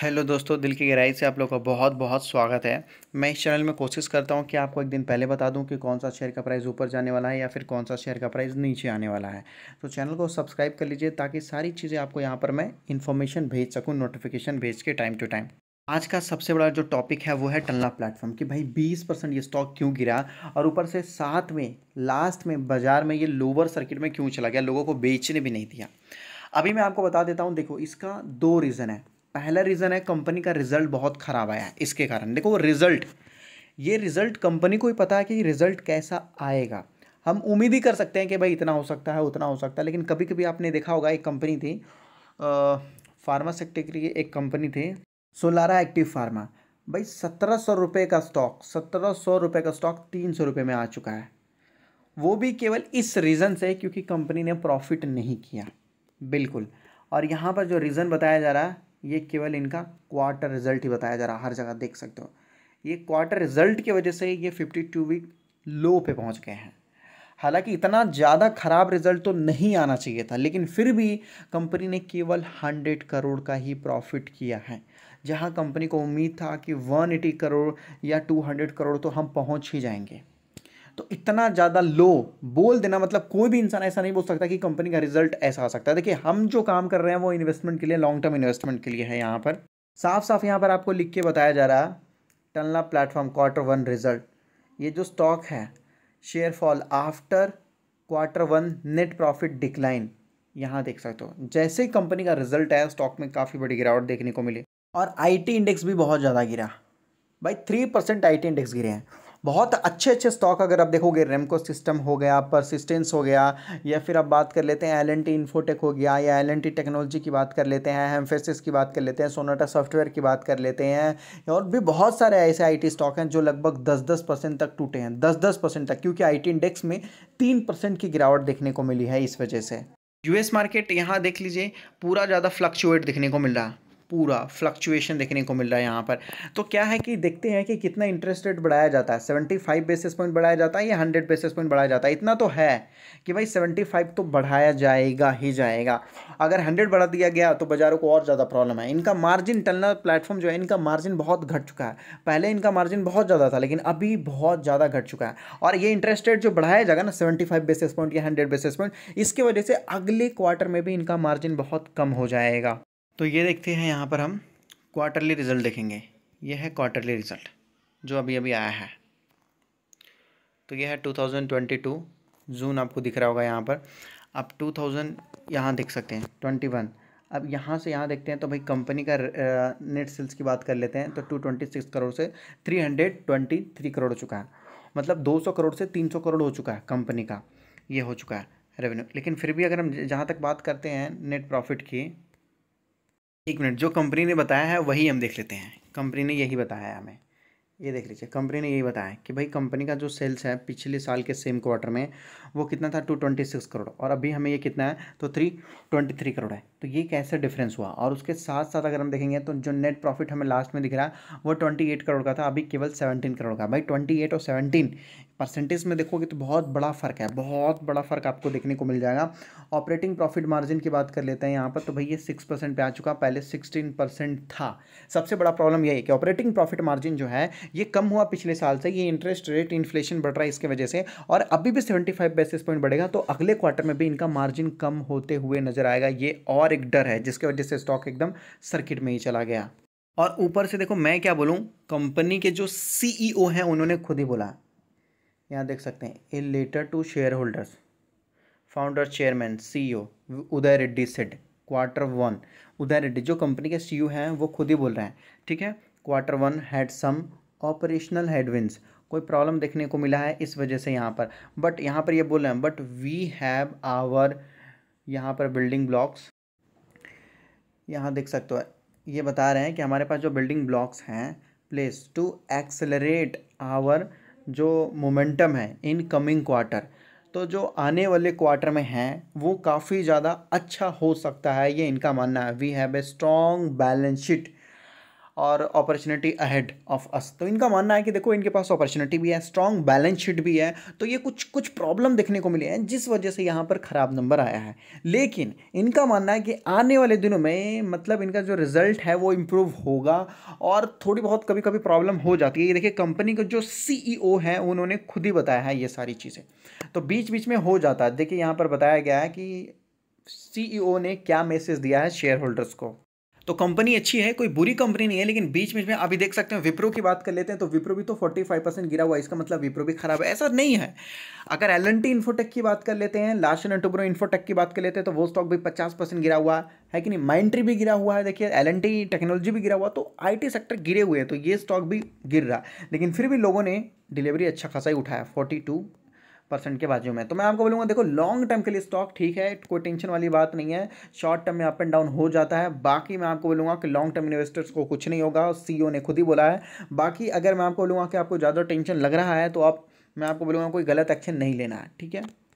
hello दोस्तों दिल की गहराई से आप लोग का बहुत बहुत स्वागत है मैं इस चैनल में कोशिश करता हूं कि आपको एक दिन पहले बता दूं कि कौन सा शेयर का प्राइस ऊपर जाने वाला है या फिर कौन सा शेयर का प्राइस नीचे आने वाला है तो चैनल को सब्सक्राइब कर लीजिए ताकि सारी चीज़ें आपको यहां पर मैं इन्फॉर्मेशन भेज सकूँ नोटिफिकेशन भेज के टाइम टू टाइम आज का सबसे बड़ा जो टॉपिक है वो है टल्ला प्लेटफॉर्म कि भाई 20 परसेंट ये स्टॉक क्यों गिरा और ऊपर से साथ में लास्ट में बाजार में ये लोअर सर्किट में क्यों चला गया लोगों को बेचने भी नहीं दिया अभी मैं आपको बता देता हूँ देखो इसका दो रीज़न है पहला रीज़न है कंपनी का रिजल्ट बहुत ख़राब आया है इसके कारण देखो रिजल्ट ये रिजल्ट कंपनी को ही पता है कि रिजल्ट कैसा आएगा हम उम्मीद ही कर सकते हैं कि भाई इतना हो सकता है उतना हो सकता है लेकिन कभी कभी आपने देखा होगा एक कंपनी थी फार्मा सेक्टर की एक कंपनी थी सोलारा एक्टिव फार्मा भाई सत्रह सौ रुपये का स्टॉक सत्रह सौ रुपये का स्टॉक तीन सौ रुपये में आ चुका है वो भी केवल इस रीज़न से क्योंकि कंपनी ने प्रॉफिट नहीं किया बिल्कुल और यहाँ पर जो रीज़न बताया जा रहा है ये केवल इनका क्वार्टर रिजल्ट ही बताया जा रहा हर जगह देख सकते हो ये क्वार्टर रिजल्ट की वजह से ये फिफ्टी टू वीक लो पे पहुंच गए हैं हालांकि इतना ज़्यादा ख़राब रिजल्ट तो नहीं आना चाहिए था लेकिन फिर भी कंपनी ने केवल हंड्रेड करोड़ का ही प्रॉफिट किया है जहां कंपनी को उम्मीद था कि वन एटी करोड़ या टू हंड्रेड करोड़ तो हम पहुंच ही जाएंगे तो इतना ज़्यादा लो बोल देना मतलब कोई भी इंसान ऐसा नहीं बोल सकता कि कंपनी का रिजल्ट ऐसा आ सकता है देखिए हम जो काम कर रहे हैं वो इन्वेस्टमेंट के लिए लॉन्ग टर्म इन्वेस्टमेंट के लिए है यहाँ पर साफ साफ यहाँ पर आपको लिख के बताया जा रहा है Tanla platform quarter one result ये जो स्टॉक है share fall after quarter one net profit decline यहाँ देख सकते हो जैसे ही कंपनी का रिजल्ट आया स्टॉक में काफ़ी बड़ी गिरावट देखने को मिली और आईटी इंडेक्स भी बहुत ज़्यादा गिरा भाई थ्री परसेंट आई इंडेक्स गिरे हैं बहुत अच्छे अच्छे स्टॉक अगर आप देखोगे रेमको सिस्टम हो गया परसिस्टेंस हो गया या फिर आप बात कर लेते हैं एल एन टी इन्फोटेक हो गया या एल एन टी टेक्नोलॉजी की बात कर लेते हैं हेम्फेसिस की बात कर लेते हैं सोनाटा सॉफ्टवेयर की बात कर लेते हैं और भी बहुत सारे ऐसे आई टी स्टॉक हैं जो लगभग दस दस परसेंट तक टूटे हैं दस दस परसेंट तक क्योंकि आई टी इंडेक्स में तीन परसेंट की गिरावट देखने को मिली है इस वजह से यूएस मार्केट यहाँ देख लीजिए पूरा ज़्यादा फ्लक्चुएट देखने को मिल रहा पूरा फ्लक्चुएशन देखने को मिल रहा है यहाँ पर तो क्या है कि देखते हैं कि कितना इंटरेस्ट रेट बढ़ाया जाता है सेवेंटी फाइव बेसिस पॉइंट बढ़ाया जाता है या हंड्रेड बेसिस पॉइंट बढ़ाया जाता है इतना तो है कि भाई सेवेंटी फाइव तो बढ़ाया जाएगा ही जाएगा अगर हंड्रेड बढ़ा दिया गया तो बाज़ारों को और ज़्यादा प्रॉब्लम है इनका मार्जिन टलना प्लेटफॉर्म जो है इनका मार्जिन बहुत घट चुका है पहले इनका मार्जिन बहुत ज़्यादा था लेकिन अभी बहुत ज़्यादा घट चुका है और ये इंटरेस्ट रेट जो बढ़ाया जाएगा ना सेवेंटी फाइव बेसिस पॉइंट या हंड्रेड बेसिस पॉइंट इसकी वजह से अगले क्वार्टर में भी इनका मार्जिन बहुत कम हो जाएगा तो ये देखते हैं यहाँ पर हम क्वार्टरली रिज़ल्ट देखेंगे ये है क्वार्टरली रिज़ल्ट जो अभी अभी आया है तो ये है 2022 जून आपको दिख रहा होगा यहाँ पर अब 2000 यहाँ देख सकते हैं 21 अब यहाँ से यहाँ देखते हैं तो भाई कंपनी का नेट सेल्स की बात कर लेते हैं तो 226 करोड़ से 323 मतलब करोड़ हो चुका है मतलब 200 करोड़ से 300 करोड़ हो चुका है कंपनी का ये हो चुका है रेवेन्यू लेकिन फिर भी अगर हम जहाँ तक बात करते हैं नेट प्रॉफिट की एक मिनट जो कंपनी ने बताया है वही हम देख लेते हैं कंपनी ने यही बताया है हमें ये देख लीजिए कंपनी ने यही बताया कि भाई कंपनी का जो सेल्स है पिछले साल के सेम क्वार्टर में वो कितना था टू ट्वेंटी सिक्स करोड़ और अभी हमें ये कितना है तो थ्री ट्वेंटी थ्री करोड़ है तो ये कैसे डिफरेंस हुआ और उसके साथ साथ अगर हम देखेंगे तो जो नेट प्रॉफिट हमें लास्ट में दिख रहा है वो ट्वेंटी एट करोड़ का था अभी केवल सेवनटीन करोड़ का भाई ट्वेंटी एट और सेवनटीन परसेंटेज में देखोगे तो बहुत बड़ा फ़र्क है बहुत बड़ा फ़र्क आपको देखने को मिल जाएगा ऑपरेटिंग प्रॉफिट मार्जिन की बात कर लेते हैं यहाँ पर तो भैया सिक्स परसेंट पर आ चुका पहले सिक्सटीन परसेंट था सबसे बड़ा प्रॉब्लम यही है कि ऑपरेटिंग प्रॉफिट मार्जिन जो है ये कम हुआ पिछले साल से ये इंटरेस्ट रेट इन्फ्लेशन बढ़ रहा है इसके वजह से और अभी भी सेवेंटी फाइव बेसिस पॉइंट बढ़ेगा तो अगले क्वार्टर में भी इनका मार्जिन कम होते हुए नजर आएगा ये और एक डर है जिसकी वजह से स्टॉक एकदम सर्किट में ही चला गया और ऊपर से देखो मैं क्या बोलूँ कंपनी के जो सीईओ e हैं उन्होंने खुद ही बोला यहाँ देख सकते हैं a letter to share holders founder chairman CEO Uday Reddy said quarter one Uday Reddy जो कंपनी के सीईओ e हैं वो खुद ही बोल रहे हैं ठीक है quarter one had some operational headwinds कोई प्रॉब्लम देखने को मिला है इस वजह से यहाँ पर बट यहाँ पर ये बोल रहे हैं बट वी हैव आवर यहाँ पर बिल्डिंग ब्लॉक्स यहाँ देख सकते हो ये बता रहे हैं कि हमारे पास जो बिल्डिंग ब्लॉक्स हैं प्लेस टू एक्सेलरेट आवर जो मोमेंटम है इन कमिंग क्वार्टर तो जो आने वाले क्वार्टर में हैं वो काफ़ी ज़्यादा अच्छा हो सकता है ये इनका मानना है we have a strong balance sheet और अपॉर्चुनिटी अहेड ऑफ अस तो इनका मानना है कि देखो इनके पास अपॉर्चुनिटी भी है स्ट्रॉन्ग बैलेंस शीट भी है तो ये कुछ कुछ प्रॉब्लम देखने को मिले हैं जिस वजह से यहाँ पर ख़राब नंबर आया है लेकिन इनका मानना है कि आने वाले दिनों में मतलब इनका जो रिज़ल्ट है वो इम्प्रूव होगा और थोड़ी बहुत कभी कभी प्रॉब्लम हो जाती है ये देखिए कंपनी का जो सी e है उन्होंने खुद ही बताया है ये सारी चीज़ें तो बीच बीच में हो जाता है देखिए यहाँ पर बताया गया है कि सी e ने क्या मैसेज दिया है शेयर होल्डर्स को तो कंपनी अच्छी है कोई बुरी कंपनी नहीं है लेकिन बीच बीच में अभी देख सकते हैं विप्रो की बात कर लेते हैं तो विप्रो भी तो 45 परसेंट गिरा हुआ इसका मतलब विप्रो भी खराब है ऐसा नहीं है अगर एल एन टी इन्फोटेक की बात कर लेते हैं लास्ट एंड टूब्रो इन्फोटेक की बात कर लेते हैं तो वो स्टॉक भी पचास परसेंट गिरा हुआ है कि नहीं माइंट्री भी गिरा हुआ है देखिए एल एन टी टेक्नोलॉजी भी गिरा हुआ तो आई टी सेक्टर गिरे हुए हैं तो ये स्टॉक भी गिर रहा लेकिन फिर भी लोगों ने डिलीवरी अच्छा खासा ही उठाया फोर्टी टू परसेंट के बाजू में तो मैं आपको बोलूँगा देखो लॉन्ग टर्म के लिए स्टॉक ठीक है कोई टेंशन वाली बात नहीं है शॉर्ट टर्म में अप एंड डाउन हो जाता है बाकी मैं आपको बोलूँगा कि लॉन्ग टर्म इन्वेस्टर्स को कुछ नहीं होगा सी ने खुद ही बोला है बाकी अगर मैं आपको बोलूँगा कि आपको ज़्यादा टेंशन लग रहा है तो आप मैं आपको बोलूँगा कोई गलत एक्शन नहीं लेना है ठीक है